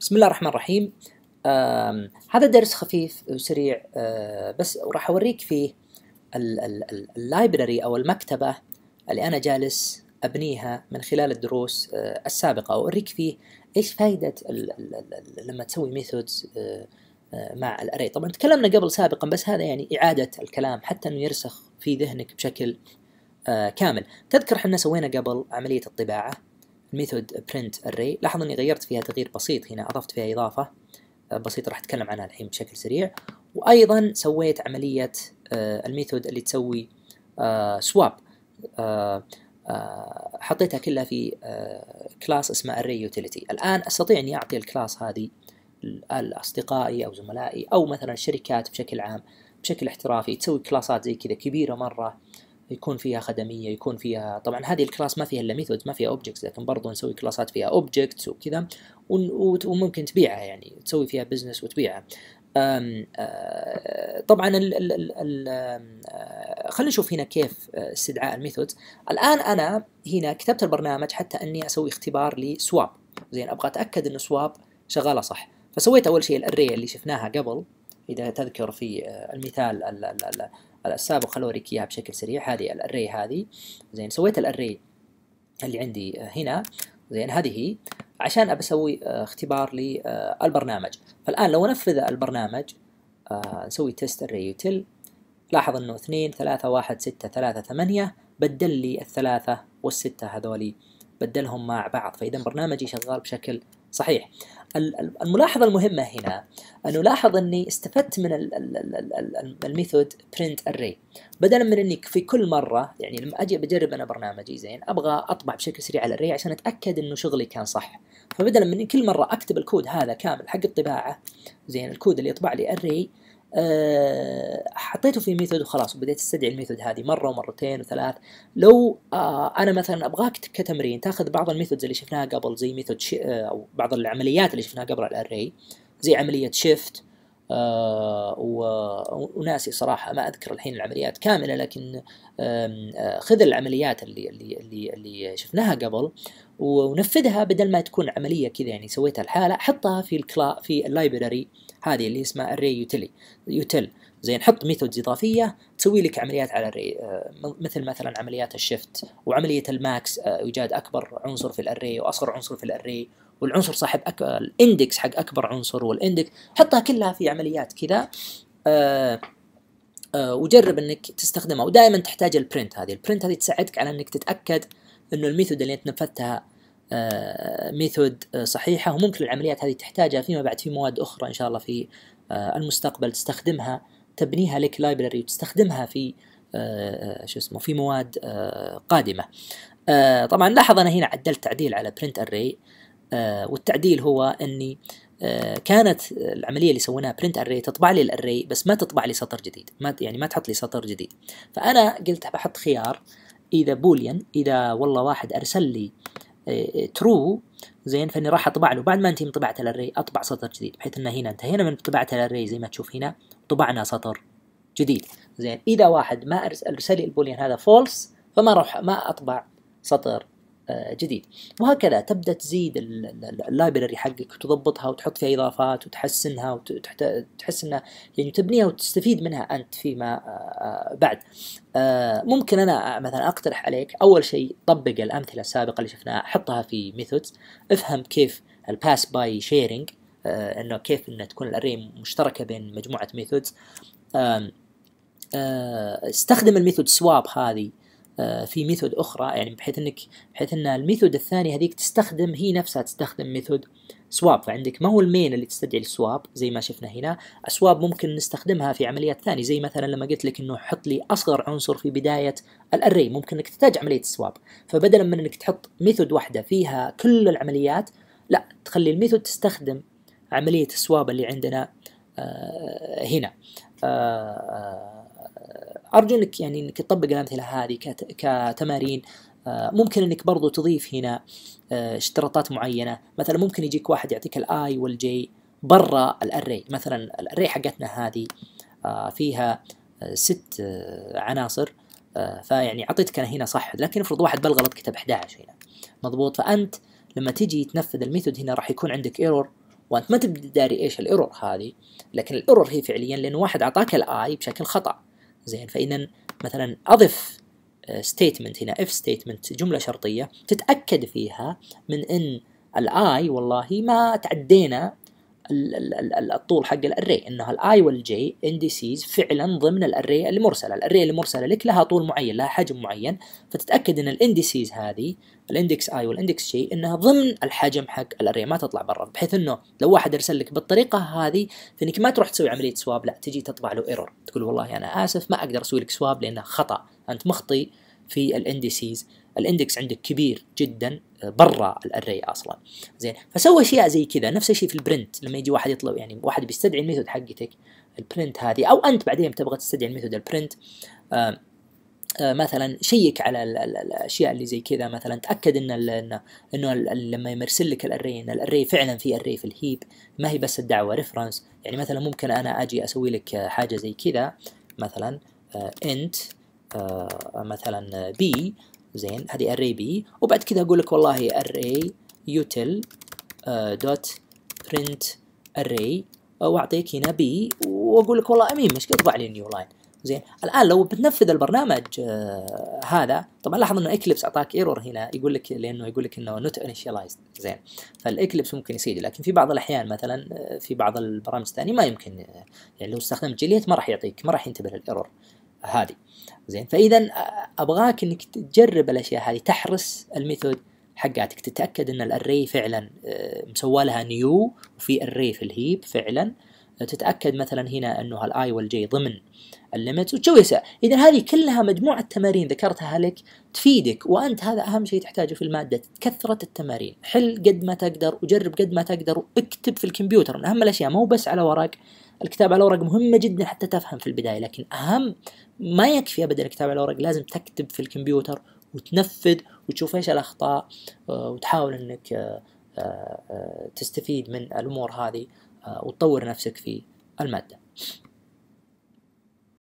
بسم الله الرحمن الرحيم هذا درس خفيف وسريع آه، بس راح اوريك فيه اللايبرري او المكتبه اللي انا جالس ابنيها من خلال الدروس آه، السابقه اوريك فيه ايش فائده لما تسوي ميثودز آه، مع الاري طبعا تكلمنا قبل سابقا بس هذا يعني اعاده الكلام حتى انه يرسخ في ذهنك بشكل كامل تذكر احنا سوينا قبل عمليه الطباعه ميثود برنت array لاحظ اني غيرت فيها تغيير بسيط هنا اضفت فيها اضافه آه، بسيطه راح اتكلم عنها الحين بشكل سريع وايضا سويت عمليه آه، الميثود اللي تسوي سواب آه، حطيتها كلها في كلاس اسمه array utility الان استطيع اني اعطي الكلاس هذه لاصدقائي او زملائي او مثلا الشركات بشكل عام بشكل احترافي تسوي كلاسات زي كذا كبيره مره يكون فيها خدميه يكون فيها طبعا هذه الكلاس ما فيها الا ميثودز ما فيها اوبجكتس لكن برضو نسوي كلاسات فيها اوبجكتس وكذا وممكن تبيعها يعني تسوي فيها بزنس وتبيعها آه، طبعا آه، خلينا نشوف هنا كيف آه، استدعاء الميثودز الان انا هنا كتبت البرنامج حتى اني اسوي اختبار لسواب زين ابغى اتاكد ان سواب شغاله صح فسويت اول شيء الاري اللي شفناها قبل اذا تذكر في المثال السابق خلوا اوريك اياها بشكل سريع هذه الاري هذه زين سويت الاري اللي عندي آه، هنا زين هذه هي عشان ابى اسوي آه، اختبار للبرنامج آه، فالان لو انفذ البرنامج نسوي تيست اري يوتيل لاحظ انه 2 3 1 6 3 8 بدل لي الثلاثه والسته هذولي بدلهم مع بعض فاذا برنامجي شغال بشكل صحيح الملاحظة المهمة هنا أنه لاحظ أني استفدت من الميثود برنت أري بدلا من أني في كل مرة يعني لما أجي بجرب أنا برنامجي زين أبغى أطبع بشكل سريع على الري عشان أتأكد أنه شغلي كان صح فبدلا من كل مرة أكتب الكود هذا كامل حق الطباعة زين الكود اللي يطبع لي الري آه، حطيته في ميثود وخلاص وبديت استدعي الميثود هذه مره ومرتين وثلاث لو آه، انا مثلا ابغاك كتمرين تاخذ بعض الميثودز اللي شفناها قبل زي ميثود آه، او بعض العمليات اللي شفناها قبل على الاري زي عمليه شيفت آه، وناسي صراحة ما أذكر الحين العمليات كاملة لكن آه، خذ العمليات اللي اللي اللي اللي شفناها قبل ونفذها بدل ما تكون عملية كذا يعني سويتها الحالة حطها في الكلا في اللايبراري هذه اللي اسمها الري يوتيلي يوتيل زي نحط ميثودز اضافيه تسوي لك عمليات على الري آه، مثل مثلا عمليات الشفت وعمليه الماكس ايجاد اكبر عنصر في الري واصغر عنصر في الري والعنصر صاحب أك... الاندكس حق اكبر عنصر والاندكس حطها كلها في عمليات كذا آه آه وجرب انك تستخدمها ودائما تحتاج البرنت هذه البرنت هذه تساعدك على انك تتاكد انه الميثود اللي انت نفذتها آه ميثود آه، صحيحه وممكن العمليات هذه تحتاجها فيما بعد في مواد اخرى ان شاء الله في آه، المستقبل تستخدمها تبنيها لك لايبرري وتستخدمها في آه، شو اسمه في مواد قادمه طبعا لاحظ انا هنا عدلت تعديل على برنت اري آه، والتعديل هو اني آه، كانت العمليه اللي سويناها برنت اري تطبع لي الاري بس ما تطبع لي سطر جديد ما يعني ما تحط لي سطر جديد فانا قلت بحط خيار اذا بوليان اذا والله واحد ارسل لي ترو آه، زين فاني راح اطبع له بعد ما انتهي من طباعه الاري اطبع سطر جديد بحيث ان هنا انتهينا من طباعه الاري زي ما تشوف هنا طبعنا سطر جديد زين اذا واحد ما ارسل لي البوليان هذا فولس فما راح ما اطبع سطر آه، جديد وهكذا تبدا تزيد اللايبرري حقك وتضبطها وتحط فيها اضافات وتحسنها وتحس انها يعني تبنيها وتستفيد منها انت فيما آه، آه، بعد ممكن انا مثلا اقترح عليك اول شيء طبق الامثله السابقه اللي شفناها حطها في ميثودز افهم كيف الباس باي شيرنج انه كيف انها تكون الاري مشتركه بين مجموعه ميثودز استخدم الميثود سواب هذه آه، في ميثود اخرى يعني بحيث انك بحيث ان الميثود الثانيه هذيك تستخدم هي نفسها تستخدم ميثود سواب فعندك ما هو المين اللي تستدعي السواب زي ما شفنا هنا السواب ممكن نستخدمها في عمليات ثانية زي مثلا لما قلت لك انه حط لي اصغر عنصر في بداية الاري ممكن انك تحتاج عملية السواب فبدلا من انك تحط ميثود واحدة فيها كل العمليات لا تخلي الميثود تستخدم عملية السواب اللي عندنا آه، هنا آه، ارجو انك يعني انك تطبق الامثله هذه كتمارين آه، ممكن انك برضو تضيف هنا آه، اشتراطات معينه مثلا ممكن يجيك واحد يعطيك الاي والجي برا الاري مثلا الاري حقتنا هذه آه، فيها ست عناصر فيعني اعطيتك انا هنا صح لكن افرض واحد بالغلط كتب 11 هنا مضبوط فانت لما تجي تنفذ الميثود هنا راح يكون عندك ايرور وانت ما تبدي داري ايش الايرور هذه لكن الايرور هي فعليا لان واحد اعطاك الاي بشكل خطا زين فإذا مثلا أضف ستيتمنت آه, هنا اف ستيتمنت جملة شرطية تتأكد فيها من أن الاي والله ما تعدينا الطول حق الاري انه الاي والجي انديسيز فعلا ضمن الاري المرسله، الاري المرسله لك لها طول معين لها حجم معين فتتاكد ان الانديسيز هذه الاندكس اي والاندكس جي انها ضمن الحجم حق الاري ما تطلع برا بحيث انه لو واحد ارسل لك بالطريقه هذه فانك ما تروح تسوي عمليه سواب لا تجي تطبع له ايرور تقول والله انا اسف ما اقدر اسوي لك سواب لانه خطا انت مخطي في الانديسيز الاندكس عندك كبير جدا آه، برا الاري اصلا زين فسوي اشياء زي كذا نفس الشيء في البرنت لما يجي واحد يطلب يعني واحد بيستدعي الميثود حقتك البرنت هذه او انت بعدين تبغى تستدعي الميثود البرنت آه، آه، مثلا شيك على الاشياء اللي زي كذا مثلا تاكد ان انه, لما يرسل لك الاري ان الاري فعلا في اري في الهيب ما هي بس الدعوه ريفرنس يعني مثلا ممكن انا اجي اسوي لك حاجه زي كذا مثلا انت مثلا بي زين هذه array b وبعد كذا اقول لك والله array util دوت آه، print array آه، واعطيك هنا b واقول لك والله امين مش اطبع لي نيو لاين زين الان لو بتنفذ البرنامج آه هذا طبعا لاحظ انه اكليبس اعطاك ايرور هنا يقول لك لانه يقول لك انه نوت انيشيلايزد زين فالاكليبس ممكن يصيد لكن في بعض الاحيان مثلا آه، في بعض البرامج الثانيه ما يمكن يعني لو استخدمت جيليت ما راح يعطيك ما راح ينتبه للايرور هذه زين فاذا آه، ابغاك انك تجرب الاشياء هذه تحرس الميثود حقاتك تتاكد ان الاري فعلا آه، مسوى لها نيو وفي اري في الهيب فعلا تتاكد مثلا هنا انه الاي والجي ضمن الليمتس وتسوي اذا هذه كلها مجموعه تمارين ذكرتها لك تفيدك وانت هذا اهم شيء تحتاجه في الماده كثره التمارين حل قد ما تقدر وجرب قد ما تقدر واكتب في الكمبيوتر من اهم الاشياء مو بس على ورق الكتاب على ورق مهمه جدا حتى تفهم في البدايه لكن اهم ما يكفي ابدا الكتاب على ورق لازم تكتب في الكمبيوتر وتنفذ وتشوف ايش الاخطاء آه، وتحاول انك آه، آه، تستفيد من الامور هذه وتطور نفسك في الماده